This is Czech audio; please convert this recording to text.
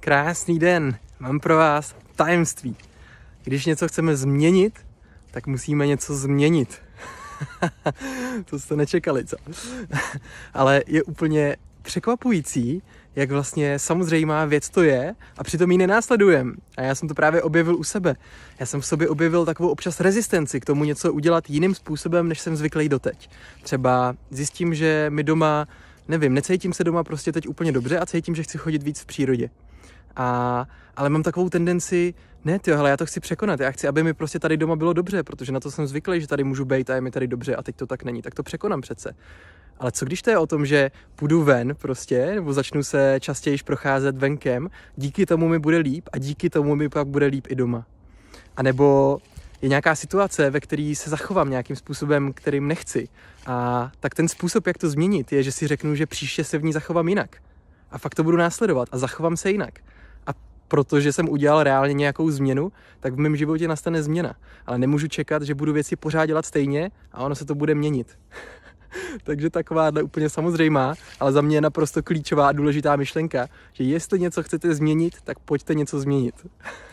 Krásný den, mám pro vás tajemství. Když něco chceme změnit, tak musíme něco změnit. to jste nečekali, co? Ale je úplně překvapující, jak vlastně samozřejmá věc to je a přitom ji nenásledujem. A já jsem to právě objevil u sebe. Já jsem v sobě objevil takovou občas rezistenci k tomu něco udělat jiným způsobem, než jsem zvyklý doteď. Třeba zjistím, že mi doma nevím, necítím se doma prostě teď úplně dobře a cítím, že chci chodit víc v přírodě. A, ale mám takovou tendenci, ne ty, hele, já to chci překonat, já chci, aby mi prostě tady doma bylo dobře, protože na to jsem zvyklý, že tady můžu být a je mi tady dobře a teď to tak není, tak to překonám přece. Ale co když to je o tom, že půjdu ven prostě, nebo začnu se častěji procházet venkem, díky tomu mi bude líp a díky tomu mi pak bude líp i doma. A nebo je nějaká situace, ve které se zachovám nějakým způsobem, kterým nechci. A tak ten způsob, jak to změnit, je, že si řeknu, že příště se v ní zachovám jinak. A fakt to budu následovat a zachovám se jinak protože jsem udělal reálně nějakou změnu, tak v mém životě nastane změna. Ale nemůžu čekat, že budu věci pořád dělat stejně a ono se to bude měnit. Takže takováhle úplně samozřejmá, ale za mě je naprosto klíčová a důležitá myšlenka, že jestli něco chcete změnit, tak pojďte něco změnit.